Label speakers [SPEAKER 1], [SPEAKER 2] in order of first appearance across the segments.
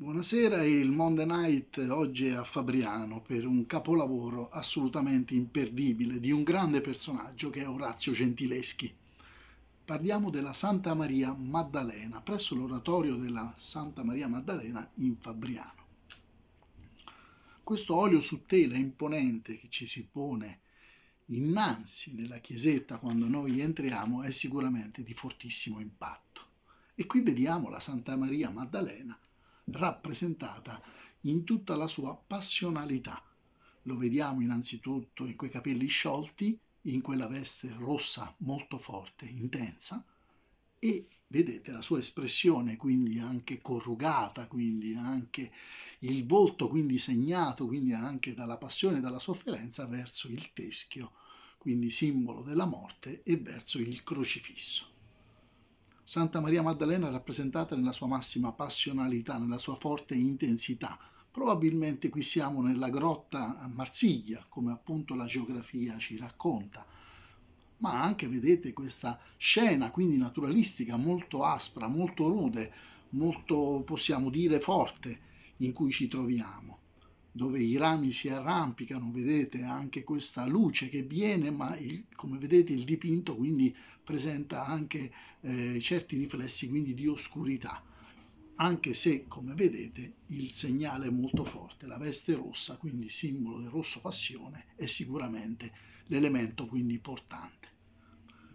[SPEAKER 1] Buonasera il Monday Night oggi è a Fabriano per un capolavoro assolutamente imperdibile di un grande personaggio che è Orazio Gentileschi. Parliamo della Santa Maria Maddalena presso l'oratorio della Santa Maria Maddalena in Fabriano. Questo olio su tela imponente che ci si pone innanzi nella chiesetta quando noi entriamo è sicuramente di fortissimo impatto. E qui vediamo la Santa Maria Maddalena rappresentata in tutta la sua passionalità. Lo vediamo innanzitutto in quei capelli sciolti, in quella veste rossa molto forte, intensa, e vedete la sua espressione, quindi anche corrugata, quindi anche il volto, quindi segnato, quindi anche dalla passione e dalla sofferenza verso il teschio, quindi simbolo della morte, e verso il crocifisso. Santa Maria Maddalena è rappresentata nella sua massima passionalità, nella sua forte intensità. Probabilmente qui siamo nella grotta a Marsiglia, come appunto la geografia ci racconta. Ma anche vedete questa scena, quindi naturalistica, molto aspra, molto rude, molto possiamo dire forte, in cui ci troviamo dove i rami si arrampicano, vedete anche questa luce che viene, ma il, come vedete il dipinto quindi presenta anche eh, certi riflessi quindi di oscurità, anche se come vedete il segnale è molto forte, la veste rossa, quindi simbolo del rosso passione, è sicuramente l'elemento quindi portante.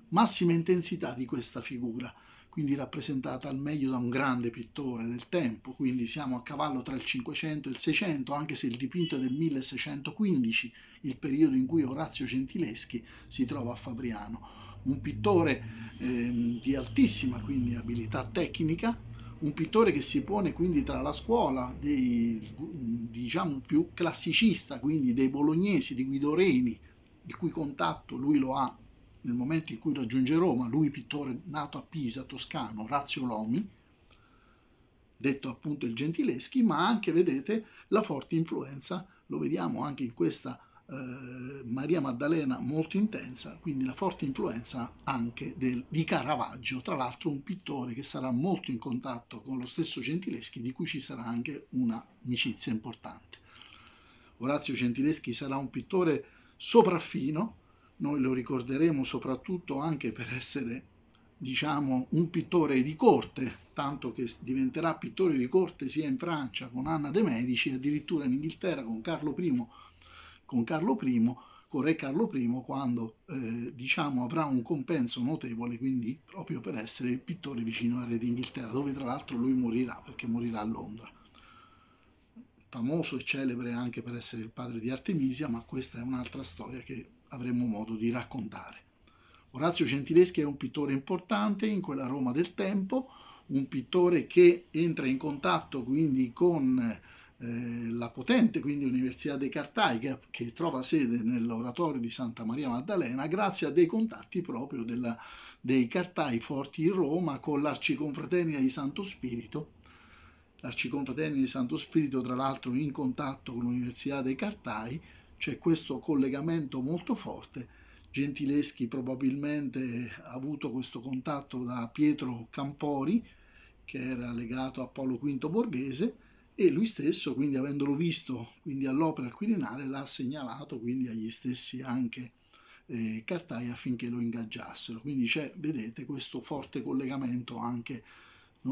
[SPEAKER 1] Massima intensità di questa figura, quindi rappresentata al meglio da un grande pittore del tempo, quindi siamo a cavallo tra il 500 e il 600, anche se il dipinto è del 1615, il periodo in cui Orazio Gentileschi si trova a Fabriano. Un pittore eh, di altissima quindi, abilità tecnica, un pittore che si pone quindi tra la scuola dei, diciamo, più classicista, quindi dei bolognesi, di Guido Reni, il cui contatto lui lo ha nel momento in cui raggiunge Roma, lui pittore nato a Pisa, toscano, Razio Lomi, detto appunto il Gentileschi, ma anche, vedete, la forte influenza, lo vediamo anche in questa eh, Maria Maddalena molto intensa, quindi la forte influenza anche del, di Caravaggio, tra l'altro un pittore che sarà molto in contatto con lo stesso Gentileschi, di cui ci sarà anche un'amicizia importante. Orazio Gentileschi sarà un pittore sopraffino, noi lo ricorderemo soprattutto anche per essere, diciamo, un pittore di corte, tanto che diventerà pittore di corte sia in Francia con Anna de' Medici, addirittura in Inghilterra con Carlo I, con Carlo I, con Re Carlo I, quando eh, diciamo avrà un compenso notevole, quindi proprio per essere il pittore vicino al Re d'Inghilterra, dove tra l'altro lui morirà, perché morirà a Londra famoso e celebre anche per essere il padre di Artemisia, ma questa è un'altra storia che avremo modo di raccontare. Orazio Gentileschi è un pittore importante in quella Roma del tempo, un pittore che entra in contatto quindi con eh, la potente quindi Università dei Cartai che, che, trova sede nell'oratorio di Santa Maria Maddalena grazie a dei contatti proprio della, dei Cartai forti in Roma con l'Arciconfraternita di Santo Spirito l'Arciconfraternita di Santo Spirito tra l'altro in contatto con l'Università dei Cartai c'è questo collegamento molto forte. Gentileschi probabilmente ha avuto questo contatto da Pietro Campori, che era legato a Paolo V Borghese, e lui stesso, quindi avendolo visto quindi all'opera al Quirinale, l'ha segnalato quindi agli stessi anche eh, Cartai affinché lo ingaggiassero. Quindi c'è, vedete, questo forte collegamento anche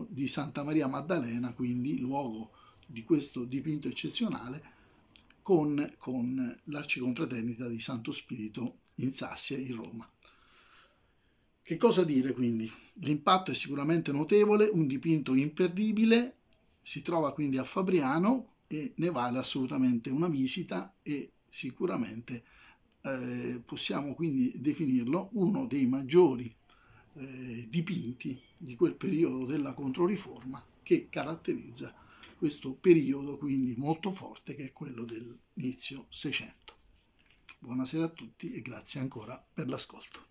[SPEAKER 1] di Santa Maria Maddalena, quindi luogo di questo dipinto eccezionale, con, con l'Arciconfraternita di Santo Spirito in Sassia, in Roma. Che cosa dire quindi? L'impatto è sicuramente notevole, un dipinto imperdibile, si trova quindi a Fabriano e ne vale assolutamente una visita e sicuramente eh, possiamo quindi definirlo uno dei maggiori eh, dipinti di quel periodo della Controriforma che caratterizza questo periodo quindi molto forte che è quello dell'inizio 600. Buonasera a tutti e grazie ancora per l'ascolto.